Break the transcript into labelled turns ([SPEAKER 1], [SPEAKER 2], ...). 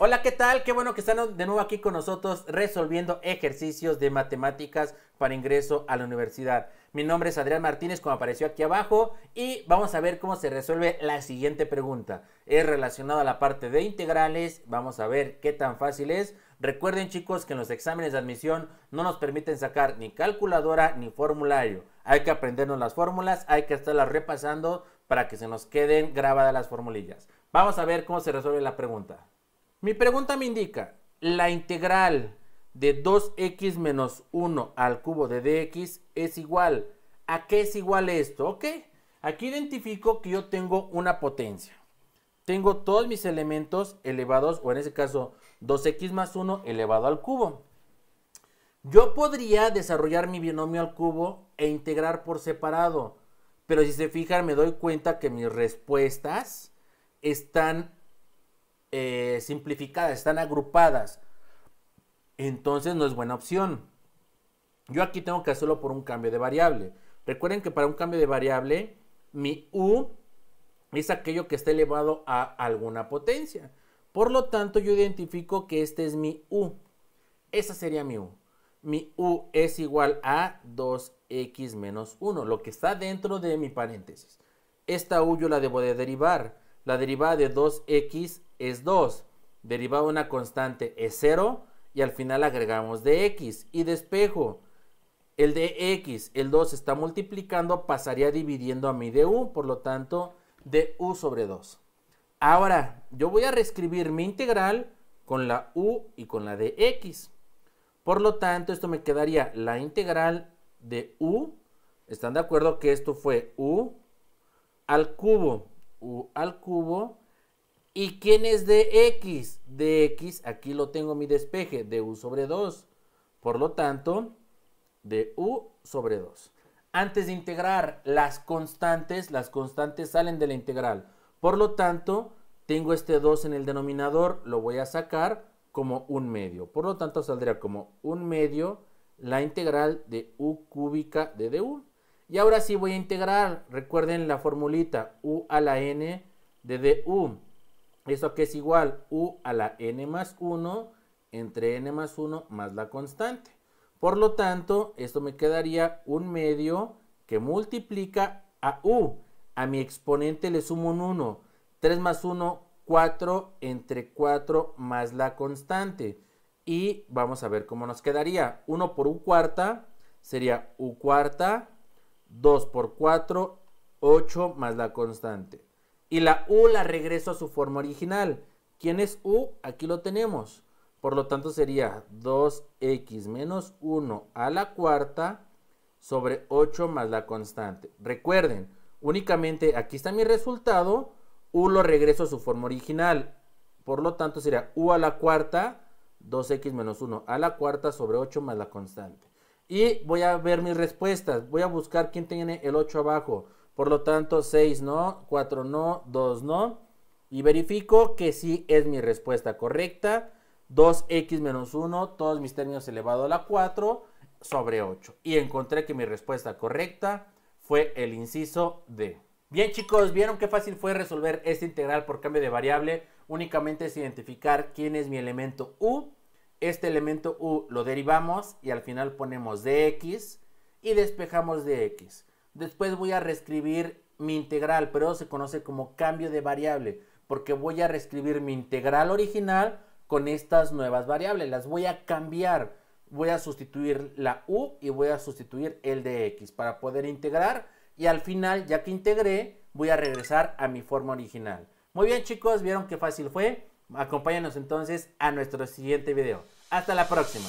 [SPEAKER 1] Hola, ¿qué tal? Qué bueno que están de nuevo aquí con nosotros resolviendo ejercicios de matemáticas para ingreso a la universidad. Mi nombre es Adrián Martínez, como apareció aquí abajo, y vamos a ver cómo se resuelve la siguiente pregunta. Es relacionado a la parte de integrales, vamos a ver qué tan fácil es. Recuerden chicos que en los exámenes de admisión no nos permiten sacar ni calculadora ni formulario. Hay que aprendernos las fórmulas, hay que estarlas repasando para que se nos queden grabadas las formulillas. Vamos a ver cómo se resuelve la pregunta. Mi pregunta me indica, la integral de 2x menos 1 al cubo de dx es igual. ¿A qué es igual esto? Ok, aquí identifico que yo tengo una potencia. Tengo todos mis elementos elevados, o en este caso 2x más 1 elevado al cubo. Yo podría desarrollar mi binomio al cubo e integrar por separado. Pero si se fijan, me doy cuenta que mis respuestas están eh, simplificadas, están agrupadas, entonces no es buena opción. Yo aquí tengo que hacerlo por un cambio de variable. Recuerden que para un cambio de variable, mi u es aquello que está elevado a alguna potencia. Por lo tanto, yo identifico que este es mi u. Esa sería mi u. Mi u es igual a 2x menos 1, lo que está dentro de mi paréntesis. Esta u yo la debo de derivar. La derivada de 2x es 2. derivado de una constante es 0 y al final agregamos dx y despejo. El de x, el 2 está multiplicando, pasaría dividiendo a mi u por lo tanto, de u sobre 2. Ahora, yo voy a reescribir mi integral con la u y con la de x. Por lo tanto, esto me quedaría la integral de u. ¿Están de acuerdo que esto fue u al cubo? u al cubo ¿Y quién es de X? De X, aquí lo tengo mi despeje, de U sobre 2. Por lo tanto, de U sobre 2. Antes de integrar las constantes, las constantes salen de la integral. Por lo tanto, tengo este 2 en el denominador, lo voy a sacar como un medio. Por lo tanto, saldría como un medio la integral de u cúbica de du. Y ahora sí voy a integrar, recuerden la formulita u a la n de u esto que es igual u a la n más 1 entre n más 1 más la constante. Por lo tanto, esto me quedaría un medio que multiplica a u. A mi exponente le sumo un 1. 3 más 1, 4 entre 4 más la constante. Y vamos a ver cómo nos quedaría. 1 por u cuarta sería u cuarta. 2 por 4, 8 más la constante. Y la U la regreso a su forma original. ¿Quién es U? Aquí lo tenemos. Por lo tanto sería 2x menos 1 a la cuarta sobre 8 más la constante. Recuerden, únicamente aquí está mi resultado. U lo regreso a su forma original. Por lo tanto sería U a la cuarta, 2x menos 1 a la cuarta sobre 8 más la constante. Y voy a ver mis respuestas. Voy a buscar quién tiene el 8 abajo. Por lo tanto, 6 no, 4 no, 2 no. Y verifico que sí es mi respuesta correcta. 2x menos 1, todos mis términos elevado a la 4 sobre 8. Y encontré que mi respuesta correcta fue el inciso D. Bien chicos, ¿vieron qué fácil fue resolver esta integral por cambio de variable? Únicamente es identificar quién es mi elemento u. Este elemento u lo derivamos y al final ponemos dx y despejamos dx. Después voy a reescribir mi integral, pero se conoce como cambio de variable, porque voy a reescribir mi integral original con estas nuevas variables. Las voy a cambiar. Voy a sustituir la u y voy a sustituir el de x para poder integrar. Y al final, ya que integré, voy a regresar a mi forma original. Muy bien chicos, vieron qué fácil fue. Acompáñanos entonces a nuestro siguiente video. Hasta la próxima.